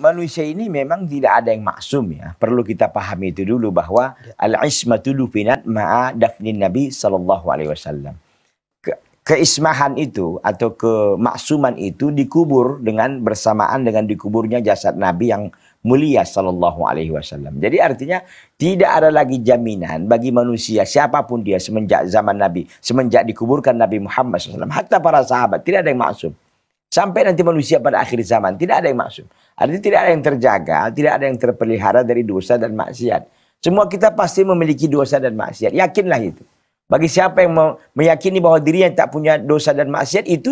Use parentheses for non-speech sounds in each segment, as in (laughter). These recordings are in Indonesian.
manusia ini memang tidak ada yang maksum ya. Perlu kita pahami itu dulu bahwa ya. al-ismatu dufinat ma'a dafnin Nabi sallallahu alaihi wasallam. Ke keismahan itu atau kemaksuman itu dikubur dengan bersamaan dengan dikuburnya jasad Nabi yang mulia sallallahu alaihi wasallam. Jadi artinya tidak ada lagi jaminan bagi manusia siapapun dia semenjak zaman Nabi, semenjak dikuburkan Nabi Muhammad SAW, hatta para sahabat tidak ada yang maksum. Sampai nanti manusia pada akhir zaman. Tidak ada yang maksum. Artinya tidak ada yang terjaga, tidak ada yang terpelihara dari dosa dan maksiat. Semua kita pasti memiliki dosa dan maksiat. Yakinlah itu. Bagi siapa yang meyakini bahwa dirinya tak punya dosa dan maksiat itu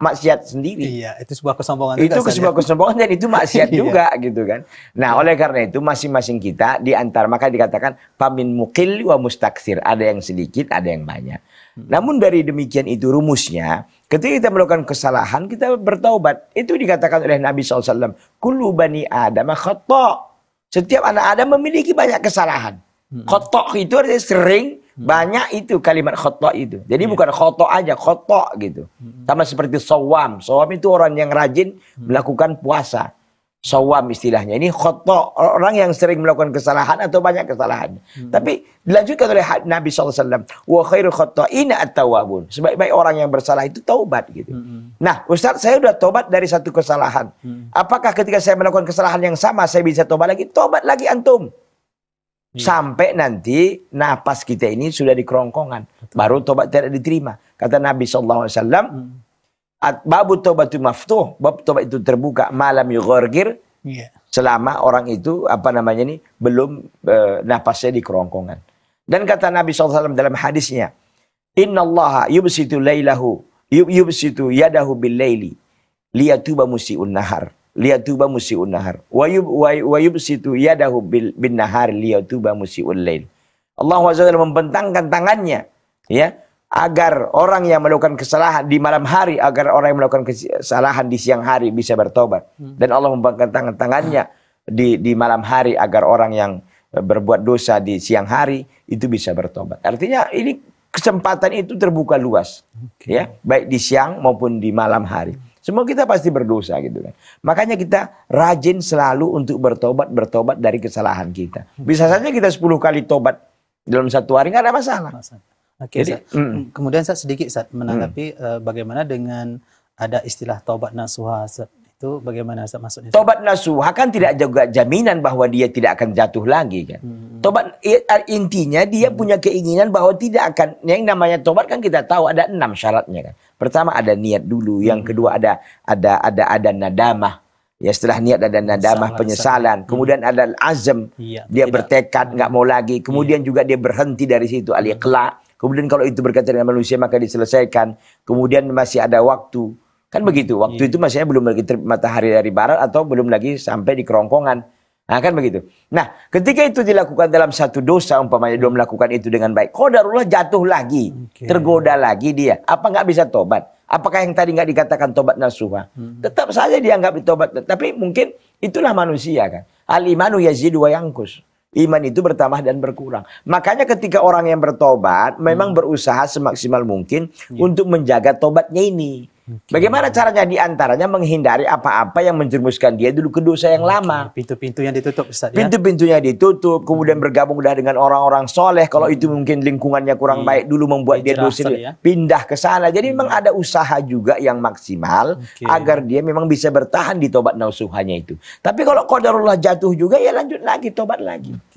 maksiat sendiri. Iya, itu sebuah kesombongan. Itu juga, sebuah ya. kesombongan dan itu maksiat (laughs) iya. juga gitu kan. Nah, oleh karena itu masing-masing kita di antara maka dikatakan pamin mukil wa mustaksir, ada yang sedikit, ada yang banyak. Hmm. Namun dari demikian itu rumusnya Ketika kita melakukan kesalahan, kita bertaubat. Itu dikatakan oleh Nabi SAW. Kullu bani Adam khotok. Setiap anak Adam memiliki banyak kesalahan. Hmm. Khotok itu artinya sering, hmm. banyak itu kalimat khotok itu. Jadi yeah. bukan khotok aja, khotok gitu. Hmm. Sama seperti sawam. Sawam itu orang yang rajin melakukan puasa. Sawam istilahnya. Ini khoto orang yang sering melakukan kesalahan atau banyak kesalahan. Hmm. Tapi dilanjutkan oleh Nabi SAW. Wa khairu khoto at-tawabun. Sebaik-baik orang yang bersalah itu taubat gitu. Hmm, hmm. Nah Ustaz saya sudah taubat dari satu kesalahan. Hmm. Apakah ketika saya melakukan kesalahan yang sama saya bisa taubat lagi? Taubat lagi antum. Hmm. Sampai nanti napas kita ini sudah di kerongkongan. Baru taubat tidak diterima. Kata Nabi SAW. Hmm At babu itu maftuh, bab taubat itu terbuka malam yugorgir. Yeah. Selama orang itu apa namanya ini belum e, napasnya di kerongkongan. Dan kata Nabi SAW dalam hadisnya, Inna Allah yubsitu laylahu yubsitu yadahu bil laili liyatuba musiun nahar liyatuba musiun nahar wa yub wa yubsitu yadahu bil bin nahar liyatuba musiun lail. Allah Azza membentangkan tangannya ya agar orang yang melakukan kesalahan di malam hari agar orang yang melakukan kesalahan di siang hari bisa bertobat hmm. dan Allah membangkitkan tangan-tangannya di di malam hari agar orang yang berbuat dosa di siang hari itu bisa bertobat artinya ini kesempatan itu terbuka luas okay. ya baik di siang maupun di malam hari semua kita pasti berdosa gitu kan makanya kita rajin selalu untuk bertobat bertobat dari kesalahan kita bisa saja kita 10 kali tobat dalam satu hari nggak ada masalah, masalah. Okay, Jadi, mm. Hmm, kemudian saya sedikit saat menanggapi mm. uh, bagaimana dengan ada istilah taubat nasuha itu bagaimana Ustaz maksudnya? Taubat nasuha kan tidak hmm. juga jaminan bahwa dia tidak akan jatuh lagi kan. Mm. Taubat intinya dia mm. punya keinginan bahwa tidak akan yang namanya taubat kan kita tahu ada enam syaratnya kan. Pertama ada niat dulu, yang hmm. kedua ada ada ada ada nadamah. Ya setelah niat ada nadamah penyesalan, kemudian ada azam, ya, dia tidak, bertekad nggak mau lagi, kemudian ya. juga dia berhenti dari situ al kelak. Kemudian kalau itu berkaitan dengan manusia maka diselesaikan. Kemudian masih ada waktu. Kan hmm, begitu. Waktu yeah. itu masih belum lagi matahari dari barat atau belum lagi sampai di kerongkongan. Nah, kan begitu. Nah, ketika itu dilakukan dalam satu dosa umpamanya dia melakukan itu dengan baik, qadarullah jatuh lagi, okay. tergoda lagi dia. Apa nggak bisa tobat? Apakah yang tadi nggak dikatakan tobat nasuha? Hmm. Tetap saja dianggap tobat, tapi mungkin itulah manusia kan. Al imanu yazidu wa yangkus iman itu bertambah dan berkurang. Makanya ketika orang yang bertobat memang hmm. berusaha semaksimal mungkin yeah. untuk menjaga tobatnya ini. Okay. Bagaimana caranya diantaranya menghindari apa-apa yang menjerumuskan dia dulu ke dosa yang lama. Pintu-pintu yang ditutup ya. Pintu-pintunya ditutup, kemudian bergabung dengan orang-orang soleh. Kalau itu mungkin lingkungannya kurang hmm. baik dulu membuat dia, dia dosa. Ya. Pindah ke sana. Jadi hmm. memang ada usaha juga yang maksimal okay. agar dia memang bisa bertahan di tobat nausuhannya itu. Tapi kalau kodarullah jatuh juga ya lanjut lagi, tobat lagi. Okay.